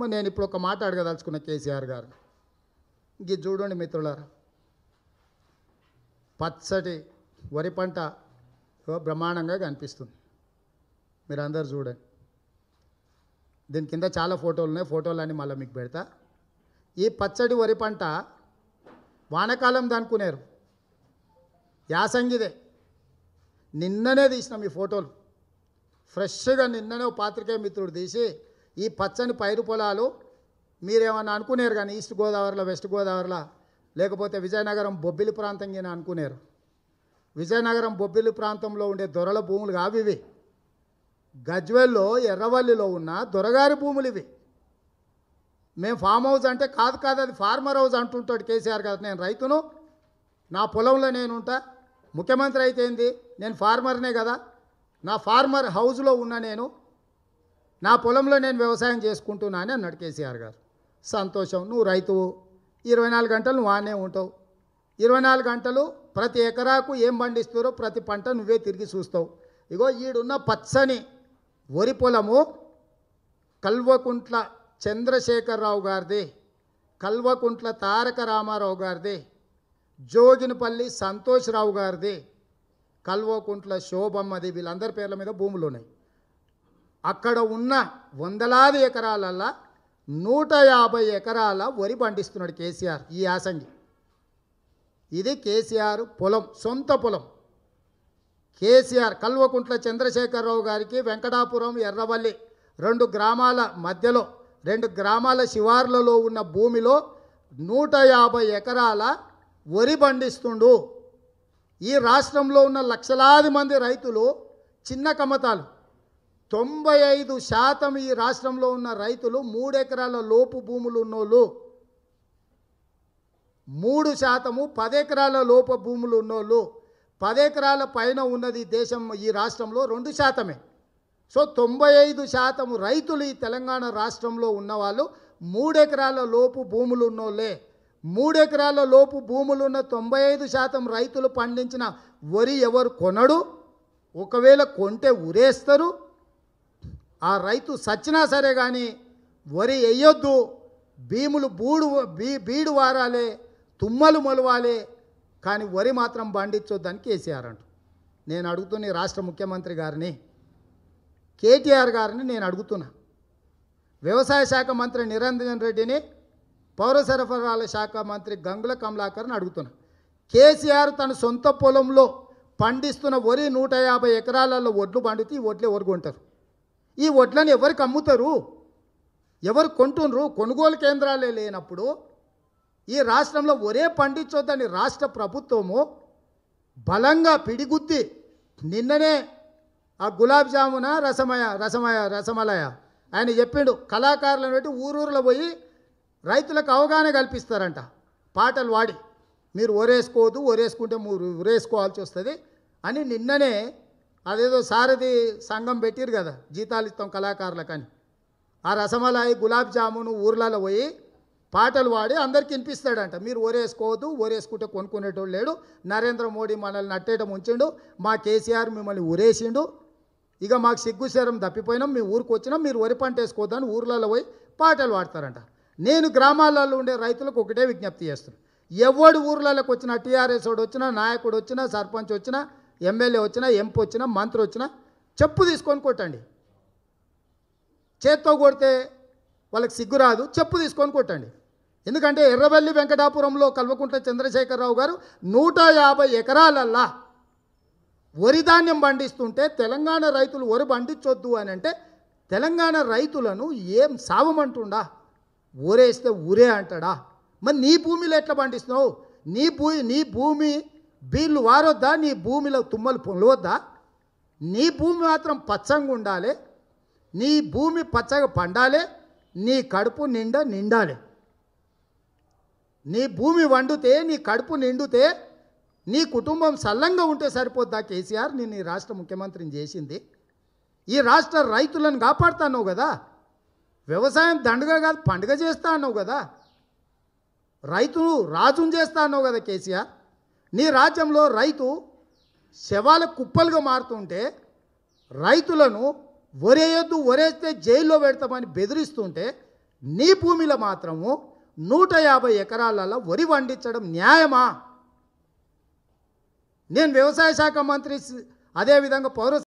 మరి నేను ఇప్పుడు ఒక మాట అడగదలుచుకున్న కేసీఆర్ గారు ఇంక చూడండి మిత్రులారా పచ్చటి వరి పంట బ్రహ్మాండంగా కనిపిస్తుంది మీరు అందరు చూడండి దీని కింద చాలా ఫోటోలు ఉన్నాయి ఫోటోలన్నీ మళ్ళీ మీకు పెడతా ఈ పచ్చడి వరి పంట వానకాలం దానుకున్నారు యాసంగిదే నిన్ననే తీసినాం ఈ ఫోటోలు ఫ్రెష్గా నిన్ననే పాత్రికేయ మిత్రుడు తీసి ఈ పచ్చని పైరు పొలాలు మీరేమన్నా అనుకునేరు కానీ ఈస్ట్ గోదావరిలో వెస్ట్ గోదావరిలో లేకపోతే విజయనగరం బొబ్బిలి ప్రాంతం అని అనుకునేరు విజయనగరం బొబ్బిలి ప్రాంతంలో ఉండే దొరల భూములు కావి ఇవి గజ్వెల్లో ఎర్రవల్లిలో ఉన్న దొరగారి భూములు ఇవి మేము ఫామ్ హౌస్ అంటే కాదు కాదు అది ఫార్మర్ హౌస్ అంటుంటాడు కేసీఆర్ గారు నేను రైతును నా పొలంలో నేను ఉంటా ముఖ్యమంత్రి అయితే ఏంది నేను ఫార్మర్నే కదా నా ఫార్మర్ హౌస్లో ఉన్న నేను నా పొలంలో నేను వ్యవసాయం చేసుకుంటున్నానని అన్నాడు కేసీఆర్ గారు సంతోషం నువ్వు రైతువు ఇరవై నాలుగు గంటలు నువ్వు ఆనే ఉంటావు ఇరవై నాలుగు గంటలు ప్రతి ఎకరాకు ఏం పండిస్తారో ప్రతి పంట నువ్వే తిరిగి చూస్తావు ఇగో ఈడున్న పచ్చని వరి పొలము కల్వకుంట్ల చంద్రశేఖరరావు గారిది కల్వకుంట్ల తారక రామారావు గారిది జోగినపల్లి సంతోష్రావు గారిది కల్వకుంట్ల శోభమ్మది వీళ్ళందరి పేర్ల మీద భూములు ఉన్నాయి అక్కడ ఉన్న వందలాది ఎకరాలల్లా నూట యాభై ఎకరాల వరి పండిస్తున్నాడు కేసీఆర్ ఈ యాసంగి ఇది కేసీఆర్ పొలం సొంత పొలం కేసీఆర్ కల్వకుంట్ల చంద్రశేఖరరావు గారికి వెంకటాపురం ఎర్రవల్లి రెండు గ్రామాల మధ్యలో రెండు గ్రామాల శివార్లలో ఉన్న భూమిలో నూట యాభై ఎకరాల వరి పండిస్తుండు ఈ రాష్ట్రంలో ఉన్న లక్షలాది మంది రైతులు చిన్న కమతాలు తొంభై ఐదు శాతం ఈ రాష్ట్రంలో ఉన్న రైతులు మూడెకరాల లోపు భూములు ఉన్నోళ్ళు మూడు శాతము పదెకరాల లోపు భూములు ఉన్నోళ్ళు పదెకరాల పైన ఉన్నది దేశం ఈ రాష్ట్రంలో రెండు శాతమే సో తొంభై ఐదు శాతం రైతులు ఈ తెలంగాణ రాష్ట్రంలో ఉన్నవాళ్ళు మూడెకరాల లోపు భూములు ఉన్నోళ్ళే మూడెకరాల లోపు భూములు ఉన్న తొంభై ఐదు శాతం రైతులు పండించిన వరి ఎవరు కొనడు ఒకవేళ కొంటే ఉరేస్తారు ఆ రైతు సచ్చినా సరే కానీ వరి వేయొద్దు భీములు బూడు బీ బీడు వారాలే తుమ్మలు మొలవాలి కానీ వరి మాత్రం పండించొద్దని కేసీఆర్ అంటు నేను అడుగుతున్న రాష్ట్ర ముఖ్యమంత్రి గారిని కేటీఆర్ గారిని నేను అడుగుతున్నా వ్యవసాయ శాఖ మంత్రి నిరంజన్ రెడ్డిని పౌర సరఫరాల శాఖ మంత్రి గంగుల కమలాకర్ని అడుగుతున్నా కేసీఆర్ తన సొంత పొలంలో పండిస్తున్న వరి నూట యాభై ఎకరాలలో ఒడ్లు పండితే ఈ ఒడ్లే ఒరుగుంటారు ఈ వడ్లను ఎవరికి అమ్ముతారు ఎవరు కొంటుండ్రు కొనుగోలు కేంద్రాలే లేనప్పుడు ఈ రాష్ట్రంలో ఒరే పండించొద్దని రాష్ట్ర ప్రభుత్వము బలంగా పిడిగుద్ది నిన్ననే ఆ గులాబ్ జామున రసమయ రసమయ రసమలయ ఆయన చెప్పిండు కళాకారులను పెట్టి ఊరూరులో పోయి రైతులకు అవగాహన కల్పిస్తారంట పాటలు వాడి మీరు ఒరేసుకోవద్దు ఒరేసుకుంటే మీరు ఒరేసుకోవాల్సి వస్తుంది అని నిన్ననే అదేదో సారథి సంఘం పెట్టిరు కదా జీతాలు ఇస్తాం కళాకారులకని ఆ రసమలాయి గులాబ్ జామును ఊర్లలో పోయి పాటలు పాడి అందరికి వినిపిస్తాడంట మీరు ఓరేసుకోవద్దు ఓరేసుకుంటే కొనుక్కునేటోడు లేడు నరేంద్ర మోడీ మనల్ని నట్టేయడం ఉంచిండు మా కేసీఆర్ మిమ్మల్ని ఊరేసిండు ఇక మాకు సిగ్గుశరం తప్పిపోయినాం మీ ఊరికి వచ్చినాం మీరు వరి పంట వేసుకోవద్దని ఊర్లలో పోయి పాటలు పాడతారంట నేను గ్రామాలలో ఉండే రైతులకు ఒకటే విజ్ఞప్తి చేస్తున్నాను ఎవడు ఊర్లలోకి వచ్చినా టీఆర్ఎస్ వాడు వచ్చినా నాయకుడు వచ్చినా సర్పంచ్ వచ్చినా ఎమ్మెల్యే వచ్చినా ఎంపీ వచ్చినా మంత్రి వచ్చినా చెప్పు తీసుకొని కొట్టండి చేత్తో కొడితే వాళ్ళకి సిగ్గు రాదు చెప్పు తీసుకొని కొట్టండి ఎందుకంటే ఎర్రవల్లి వెంకటాపురంలో కల్వకుంట్ల చంద్రశేఖరరావు గారు నూట యాభై ఎకరాలల్లా వరి ధాన్యం పండిస్తుంటే తెలంగాణ రైతులు వరి పండించొద్దు అని అంటే తెలంగాణ రైతులను ఏం సావమంటుండా ఊరేస్తే ఊరే అంటాడా మరి నీ భూమిలో ఎట్లా పండిస్తున్నావు నీ భూ నీ భూమి వీళ్ళు వారొద్దా నీ భూమిలో తుమ్మలు పొలవద్దా నీ భూమి మాత్రం పచ్చంగా ఉండాలి నీ భూమి పచ్చగా పండాలి నీ కడుపు నిండా నిండాలి నీ భూమి వండితే నీ కడుపు నిండితే నీ కుటుంబం సల్లంగా ఉంటే సరిపోద్దా కేసీఆర్ నేను ఈ రాష్ట్ర ముఖ్యమంత్రిని చేసింది ఈ రాష్ట్ర రైతులను కాపాడుతాను కదా వ్యవసాయం దండగా కాదు పండుగ చేస్తా అన్నావు కదా రైతులు రాజును చేస్తా అన్నావు కదా కేసీఆర్ నీ రాజ్యంలో రైతు శవాల కుప్పలుగా మారుతుంటే రైతులను ఒరేయొద్దు ఒరేస్తే జైల్లో పెడతామని బెదిరిస్తుంటే నీ భూమిలో మాత్రము నూట యాభై ఎకరాలలో వరి పండించడం న్యాయమా నేను వ్యవసాయ శాఖ మంత్రి అదేవిధంగా పౌర